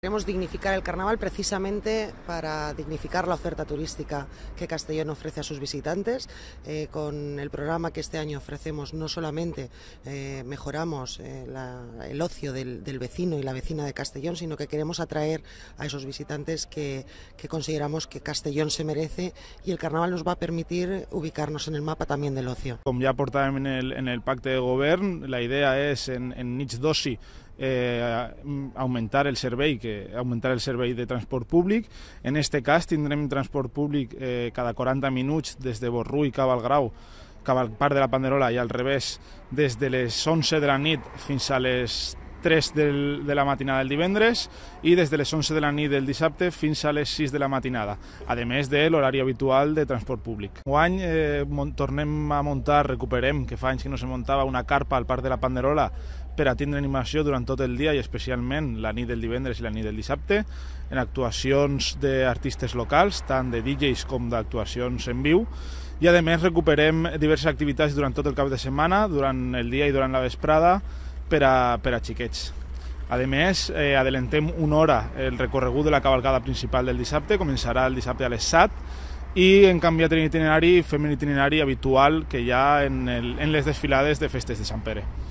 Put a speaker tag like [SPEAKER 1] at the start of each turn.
[SPEAKER 1] Queremos dignificar el carnaval precisamente para dignificar la oferta turística que Castellón ofrece a sus visitantes. Eh, con el programa que este año ofrecemos no solamente eh, mejoramos eh, el ocio del, vecino y la vecina de Castellón, sino que queremos atraer a esos visitantes que, consideramos que Castellón se merece y el carnaval nos va a permitir ubicarnos en el mapa también del ocio.
[SPEAKER 2] Como ya aportaba en el, Pacte pacto de gobierno, la idea es en, en Dossi. Dosi eh, augmentar el servei que augmentar el servei de transport públic. En este cas tindrem transport públic eh, cada 40 minuts des de Borrui cap al Grau, cap al Parc de la Panderola i al revés des de les 11 de la nit fins a les 3 del, de la matinada del divendres i des de les 11 de la nit del dissabte fins a les 6 de la matinada, a més de l'horari habitual de transport públic. Guany eh, tornem a muntar, recuperem, que fa anys que no se muntava una carpa al Parc de la Panderola per atendre animació durant tot el dia i especialment la nit del divendres i la nit del dissabte, en actuacions d'artistes locals, tant de DJs com d'actuacions en viu, i a més recuperem diverses activitats durant tot el cap de setmana, durant el dia i durant la vesprada, per a, per a xiquets. A més, eh, adelantem una hora el recorregut de la cavalcada principal del dissabte, començarà el dissabte a les 7 i en canvi a itinerari fem itinerari habitual que hi ha en, el, en les desfilades de festes de Sant Pere.